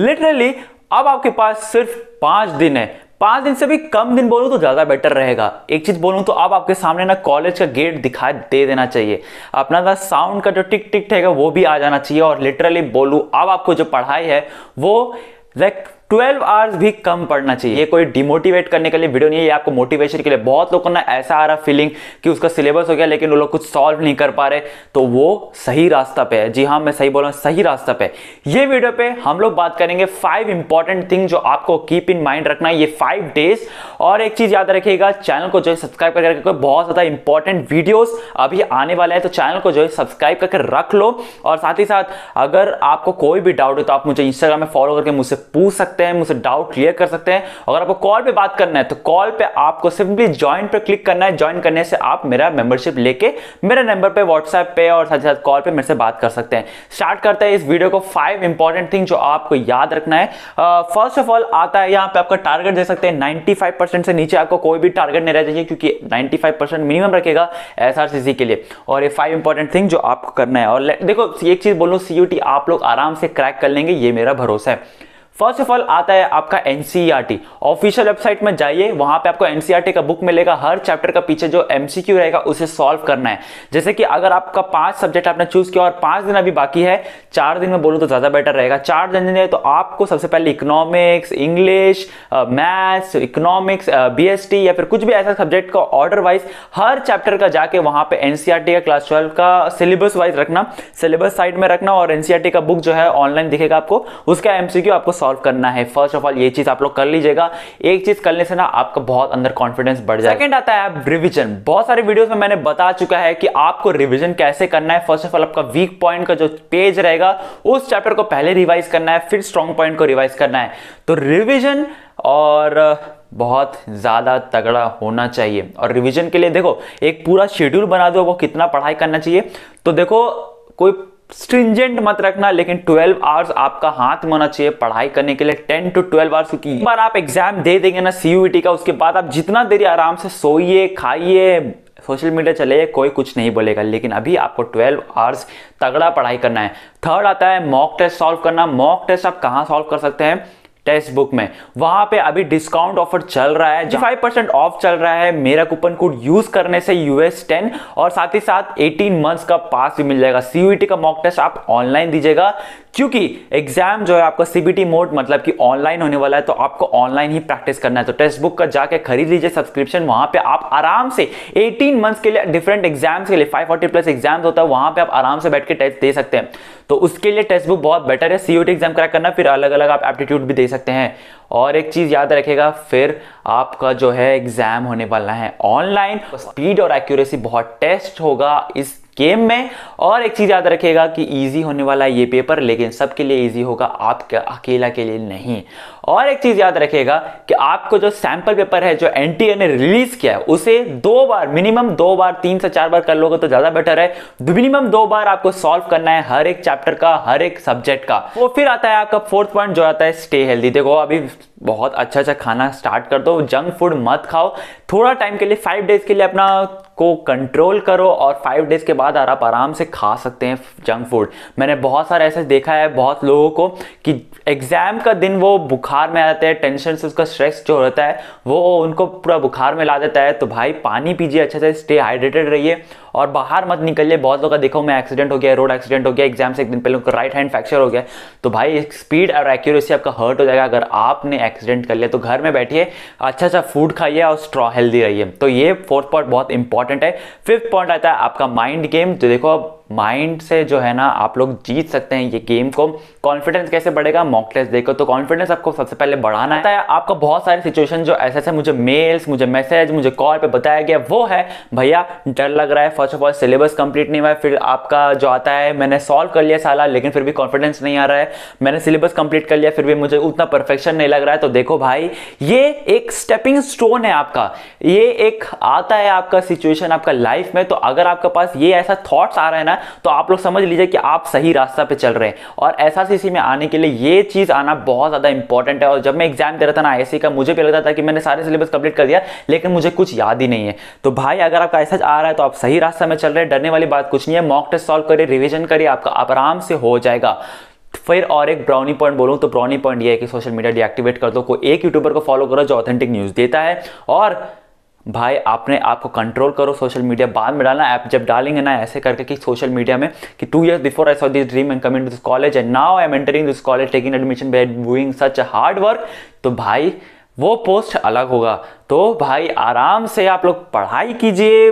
literally अब आपके पास सिर्फ पांच दिन है पांच दिन से भी कम दिन बोलूं तो ज़्यादा बेटर रहेगा एक चीज़ बोलूं तो अब आपके सामने ना कॉलेज का गेट दिखाई दे देना चाहिए अपना ना साउंड का जो टिक टिक रहेगा वो भी आ जाना चाहिए और लिटरली बोलूं अब आपको जो पढ़ाई है वो लाइक ट्वेल्व आवर्स भी कम पढ़ना चाहिए ये कोई डिमोटिवेट करने के लिए वीडियो नहीं है ये आपको मोटिवेशन के लिए बहुत लोगों को ना ऐसा आ रहा फीलिंग कि उसका सिलेबस हो गया लेकिन वो लोग कुछ सॉल्व नहीं कर पा रहे तो वो सही रास्ता पे है जी हाँ मैं सही बोल रहा हूँ सही रास्ता पे ये वीडियो पे हम लोग बात करेंगे फाइव इंपॉर्टेंट थिंग जो आपको कीप इन माइंड रखना है ये फाइव डेज और एक चीज याद रखिएगा चैनल को जो है सब्सक्राइब करके क्योंकि बहुत ज्यादा इंपॉर्टेंट वीडियोज अभी आने वाले हैं तो चैनल को जो है सब्सक्राइब करके रख लो और साथ ही साथ अगर आपको कोई भी डाउट हो तो आप मुझे इंस्टाग्राम में फॉलो करके मुझसे पूछ सकते सकते हैं मुझसे डाउट क्लियर कर सकते हैं अगर आपको कॉल पे बात करना है तो कॉल पे आपको सिंपली ज्वाइन पर क्लिक करना है ज्वाइन करने से आप मेरा मेंबरशिप लेके मेरे नंबर पे व्हाट्सएप पे और साथ ही साथ कॉल पे मेरे से बात कर सकते हैं स्टार्ट करते हैं इस वीडियो को फाइव इंपॉर्टेंट थिंग जो आपको याद रखना है फर्स्ट ऑफ ऑल आता है यहाँ पे आपका टारगेट दे सकते हैं नाइन्टी से नीचे आपको कोई भी टारगेट नहीं रह जाइए क्योंकि नाइन्टी मिनिमम रखेगा एस के लिए और ये फाइव इंपॉर्टेंट थिंग जो आपको करना है और देखो एक चीज बोलो सी आप लोग आराम से क्रैक कर लेंगे ये मेरा भरोसा है फर्स्ट ऑफ ऑल आता है आपका एनसीईआरटी ऑफिशियल वेबसाइट में जाइए वहां पे आपको एनसीईआरटी e का बुक मिलेगा हर चैप्टर का पीछे जो एमसीक्यू रहेगा उसे सॉल्व करना है जैसे कि अगर आपका पांच सब्जेक्ट आपने चूज किया और पांच दिन अभी बाकी है चार दिन में बोलूँ तो ज्यादा बेटर रहेगा चार दिन है तो आपको सबसे पहले economics English maths economics B या फिर कुछ भी ऐसा सब्जेक्ट का ऑर्डर वाइज हर चैप्टर का जाके वहां पे एनसीआरटी e का क्लास ट्वेल्व का सिलेबस वाइज रखना सिलेबस साइड में रखना और एनसीआरटी e का बुक जो है ऑनलाइन दिखेगा आपको उसका एमसीक्यू आपको सॉल्व करना है फर्स्ट ऑफ ऑल ये चीज आप लोग कर लीजिएगा एक चीज करने से ना आपका बहुत अंदर कॉन्फिडेंस बढ़ जाए सेकंड आता है आप रिविजन बहुत सारे वीडियोस में मैंने बता चुका है कि आपको रिविजन कैसे करना है फर्स्ट ऑफ ऑल आपका वीक पॉइंट का जो पेज रहेगा उस चैप्टर को पहले रिवाइज करना है फिर स्ट्रॉन्ग पॉइंट को रिवाइज करना है तो रिविजन और बहुत ज़्यादा तगड़ा होना चाहिए और रिवीजन के लिए देखो एक पूरा शेड्यूल बना दो वो कितना पढ़ाई करना चाहिए तो देखो कोई स्ट्रिंजेंट मत रखना लेकिन 12 आवर्स आपका हाथ में होना चाहिए पढ़ाई करने के लिए 10 टू 12 आवर्स क्योंकि एक बार आप एग्जाम दे देंगे ना सीयूटी e का उसके बाद आप जितना देरी आराम से सोइए खाइए सोशल मीडिया चलाइए कोई कुछ नहीं बोलेगा लेकिन अभी आपको 12 आवर्स तगड़ा पढ़ाई करना है थर्ड आता है मॉक टेस्ट सॉल्व करना मॉक टेस्ट आप कहाँ सॉल्व कर सकते हैं टेक्स्ट बुक में वहां पे अभी डिस्काउंट ऑफर चल रहा है फाइव परसेंट ऑफ चल रहा है मेरा कूपन कोड यूज करने से यूएस टेन और साथ ही साथ एटीन मंथ्स का पास भी मिल जाएगा सीयूटी e का मॉक टेस्ट आप ऑनलाइन दीजिएगा क्योंकि एग्जाम जो है आपका सीबीटी मोड मतलब कि ऑनलाइन होने वाला है तो आपको ऑनलाइन ही प्रैक्टिस करना है तो टेक्स्ट बुक का जाके खरीद लीजिए सब्सक्रिप्शन वहां पे आप आराम से 18 मंथ्स के लिए डिफरेंट एग्जाम्स के लिए 540 प्लस एग्जाम्स होता है वहां पे आप आराम से बैठ के टेस्ट दे सकते हैं तो उसके लिए टेक्स्ट बुक बहुत बेटर है सीयूटी एग्जाम क्रैक करना फिर अलग अलग आप एप्टीट्यूड भी दे सकते हैं और एक चीज याद रखेगा फिर आपका जो है एग्जाम होने वाला है ऑनलाइन स्पीड और एक्यूरेसी बहुत टेस्ट होगा इस गेम में और एक चीज़ याद रखिएगा कि इजी होने वाला है ये पेपर लेकिन सबके लिए इजी होगा आपके अकेला के लिए नहीं और एक चीज़ याद रखिएगा कि आपको जो सैंपल पेपर है जो एन ने रिलीज़ किया है उसे दो बार मिनिमम दो बार तीन से चार बार कर लोगे तो ज़्यादा बेटर है मिनिमम दो बार आपको सॉल्व करना है हर एक चैप्टर का हर एक सब्जेक्ट का वो फिर आता है आपका फोर्थ पॉइंट जो आता है स्टे हेल्दी देखो अभी बहुत अच्छा अच्छा खाना स्टार्ट कर दो जंक फूड मत खाओ थोड़ा टाइम के लिए फाइव डेज के लिए अपना को कंट्रोल करो और फाइव डेज़ के बाद आप आराम से खा सकते हैं जंक फूड मैंने बहुत सारा ऐसे देखा है बहुत लोगों को कि एग्ज़ाम का दिन वो बुखार में आ जाते हैं टेंशन से उसका स्ट्रेस जो होता है वो उनको पूरा बुखार में ला देता है तो भाई पानी पीजिए अच्छे से स्टे हाइड्रेटेड रहिए और बाहर मत निकलिए बहुत लोग का देखो मैं एक्सीडेंट हो गया रोड एक्सीडेंट हो गया एग्जाम से एक दिन पहले उनका राइट हैंड फ्रैक्चर हो गया तो भाई स्पीड और एक्यूरेसी आपका हर्ट हो जाएगा अगर आपने एक्सीडेंट कर लिया तो घर में बैठिए अच्छा अच्छा फूड खाइए और स्ट्रॉ हेल्दी रहिए तो ये फोर्थ पॉइंट बहुत इंपॉर्टेंट है फिफ्थ पॉइंट आता है आपका माइंड गेम तो देखो माइंड से जो है ना आप लोग जीत सकते हैं ये गेम को कॉन्फिडेंस कैसे बढ़ेगा मॉक टेस्ट देखो तो कॉन्फिडेंस आपको सबसे पहले बढ़ाना है आपका बहुत सारे सिचुएशन जो ऐसे ऐसे मुझे मेल्स मुझे मैसेज मुझे कॉल पे बताया गया वो है भैया डर लग रहा है first of all syllabus complete नहीं हुआ है फिर आपका जो आता है मैंने सॉल्व कर लिया साला लेकिन फिर भी कॉन्फिडेंस नहीं आ रहा है मैंने सिलेबस कंप्लीट कर लिया फिर भी मुझे उतना परफेक्शन नहीं लग रहा है तो देखो भाई ये एक स्टेपिंग स्टोन है आपका ये एक आता है आपका सिचुएशन आपका लाइफ में तो अगर आपके पास ये ऐसा थॉट्स आ रहा है ना तो आप लोग समझ लीजिए कि आप सही रास्ता पे चल रहे हैं और एस आर में आने के लिए ये चीज़ आना बहुत ज़्यादा इंपॉर्टेंट है और जब मैं एग्जाम दे रहा था ना आई का मुझे भी लगता था कि मैंने सारे सिलेबस कंप्लीट कर दिया लेकिन मुझे कुछ याद ही नहीं है तो भाई अगर आपका ऐसा आ रहा है तो आप सही रास्ता में चल रहे हैं डरने वाली बात कुछ नहीं है मॉक टेस्ट सॉल्व करिए रिविजन करिए आपका आराम से हो जाएगा फिर और एक ब्राउनी पॉइंट बोलूँ तो ब्राउनी पॉइंट ये है कि सोशल मीडिया डीएक्टिवेट कर दो कोई एक यूट्यूबर को फॉलो करो जो ऑथेंटिक न्यूज़ देता है और भाई आपने आपको कंट्रोल करो सोशल मीडिया बाद में डालना ऐप जब डालेंगे ना ऐसे करके कि सोशल मीडिया में कि two years before I saw this dream and coming to this college and now I am entering this college taking admission by doing such a hard work तो भाई वो पोस्ट अलग होगा तो भाई आराम से आप लोग पढ़ाई कीजिए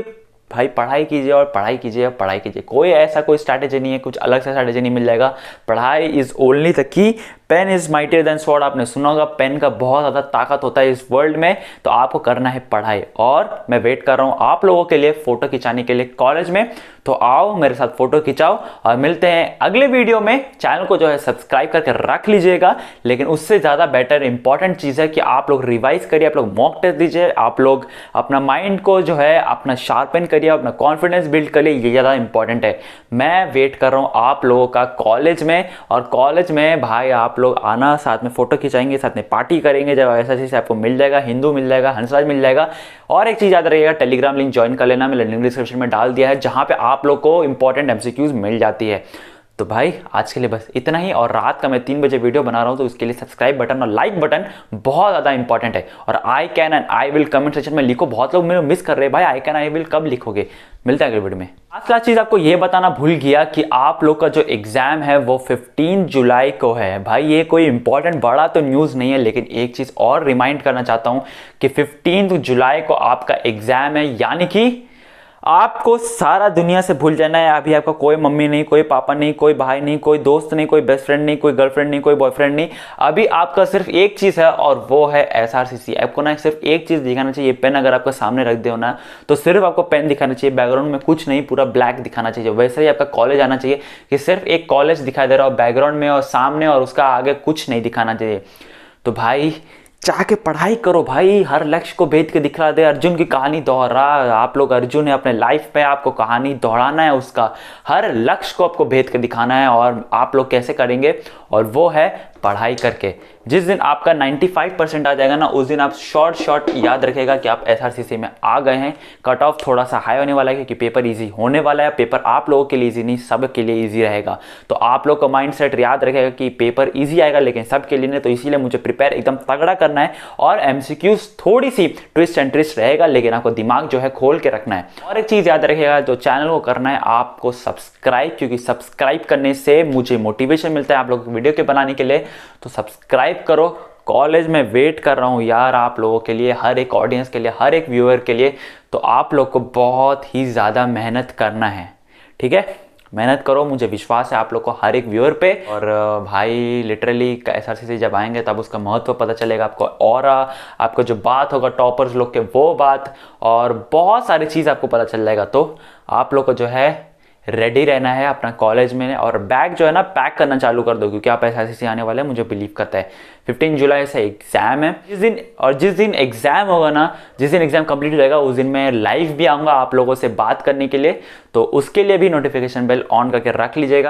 भाई पढ़ाई कीजिए और पढ़ाई कीजिए और पढ़ाई कीजिए कोई ऐसा कोई स्ट्रैटेजी नहीं है कुछ अलग सा स्ट्रैटेजी नहीं मिल जाएगा पढ़ाई is only the key pen is mightier than sword आपने सुना होगा पेन का बहुत ज़्यादा ताकत होता है इस वर्ल्ड में तो आपको करना है पढ़ाई और मैं वेट कर रहा हूँ आप लोगों के लिए फ़ोटो खिंचाने के लिए कॉलेज में तो आओ मेरे साथ फ़ोटो खिंचाओ और मिलते हैं अगले वीडियो में चैनल को जो है सब्सक्राइब करके रख लीजिएगा लेकिन उससे ज़्यादा बेटर इंपॉर्टेंट चीज़ है कि आप लोग रिवाइज करिए आप लोग मॉक टेस्ट दीजिए आप लोग अपना माइंड को जो है अपना शार्पन करिए अपना कॉन्फिडेंस बिल्ड करिए ये ज़्यादा इंपॉर्टेंट है मैं वेट कर रहा हूँ आप लोगों का कॉलेज में और कॉलेज में भाई आप लोग आना साथ में फ़ोटो खिंचाएंगे साथ में पार्टी करेंगे जब ऐसा चीज़ आपको मिल जाएगा हिंदू मिल जाएगा हंसराज मिल जाएगा और एक चीज़ याद रहेगा टेलीग्राम लिंक ज्वाइन कर लेना मैंने लिंक डिस्क्रिप्शन में डाल दिया है जहां पर आप लोग को इंपॉर्टेंट एमसीक्यूज मिल जाती है तो भाई आज के लिए बस इतना ही और रात का मैं तीन बजे वीडियो बना रहा हूँ तो उसके लिए सब्सक्राइब बटन और लाइक बटन बहुत ज़्यादा इंपॉर्टेंट है और I can and I will comment section में लिखो बहुत लोग मेरे मिस कर रहे हैं भाई आई कैन आई विल कब लिखोगे मिलता है अगले वीडियो में लास्ट चीज़ आपको ये बताना भूल गया कि आप लोग का जो एग्ज़ाम है वो फिफ्टीन जुलाई को है भाई ये कोई इंपॉर्टेंट बड़ा तो न्यूज़ नहीं है लेकिन एक चीज़ और रिमाइंड करना चाहता हूँ कि फिफ्टीन जुलाई को आपका एग्ज़ाम है यानी कि आपको सारा दुनिया से भूल जाना है अभी आपका कोई मम्मी नहीं कोई पापा नहीं कोई भाई नहीं कोई दोस्त नहीं कोई बेस्ट फ्रेंड नहीं कोई गर्लफ्रेंड नहीं कोई बॉयफ्रेंड नहीं अभी आपका सिर्फ एक चीज़ है और वो है एस आर सी सी आपको ना सिर्फ एक चीज़ दिखाना चाहिए पेन अगर आपका सामने रख दे ना तो सिर्फ आपको पेन दिखाना चाहिए बैकग्राउंड में कुछ नहीं पूरा ब्लैक दिखाना चाहिए वैसे ही आपका कॉलेज आना चाहिए कि सिर्फ एक कॉलेज दिखाई दे रहा हो बैकग्राउंड में और सामने और उसका आगे कुछ नहीं दिखाना चाहिए तो भाई चाह के पढ़ाई करो भाई हर लक्ष्य को भेद के दिखला दे अर्जुन की कहानी दोहरा आप लोग अर्जुन है अपने लाइफ में आपको कहानी दोहराना है उसका हर लक्ष्य को आपको भेद के दिखाना है और आप लोग कैसे करेंगे और वो है पढ़ाई करके जिस दिन आपका 95 परसेंट आ जाएगा ना उस दिन आप शॉर्ट शॉर्ट याद रखेगा कि आप एसआरसीसी में आ गए हैं कट ऑफ थोड़ा सा हाई होने वाला है क्योंकि पेपर इजी होने वाला है पेपर आप लोगों के लिए इजी नहीं सब के लिए इजी रहेगा तो आप लोग का माइंड सेट याद रखेगा कि पेपर ईजी आएगा लेकिन सब के लिए नहीं तो इसीलिए मुझे प्रिपेयर एकदम तगड़ा करना है और एम थोड़ी सी ट्विस्ट एंड ट्विस्ट रहेगा लेकिन आपको दिमाग जो है खोल के रखना है और एक चीज़ याद रखेगा जो चैनल को करना है आपको सब्सक्राइब क्योंकि सब्सक्राइब करने से मुझे मोटिवेशन मिलता है आप लोग वीडियो के बनाने के लिए तो सब्सक्राइब करो कॉलेज में वेट कर रहा हूँ यार आप लोगों के लिए हर एक ऑडियंस के लिए हर एक व्यूअर के लिए तो आप लोग को बहुत ही ज़्यादा मेहनत करना है ठीक है मेहनत करो मुझे विश्वास है आप लोग को हर एक व्यूअर पे और भाई लिटरली एस आर सी जब आएंगे तब उसका महत्व पता चलेगा आपको और आपका जो बात होगा टॉपर्स लोग के वो बात और बहुत सारी चीज़ आपको पता चल जाएगा तो आप लोग को जो है रेडी रहना है अपना कॉलेज में और बैग जो है ना पैक करना चालू कर दो क्योंकि आप ऐसे ऐसे आने वाले हैं मुझे बिलीव करता है 15 जुलाई से एग्ज़ाम है जिस दिन और जिस दिन एग्ज़ाम होगा ना जिस दिन एग्ज़ाम कंप्लीट हो जाएगा उस दिन मैं लाइव भी आऊँगा आप लोगों से बात करने के लिए तो उसके लिए भी नोटिफिकेशन बेल ऑन करके रख लीजिएगा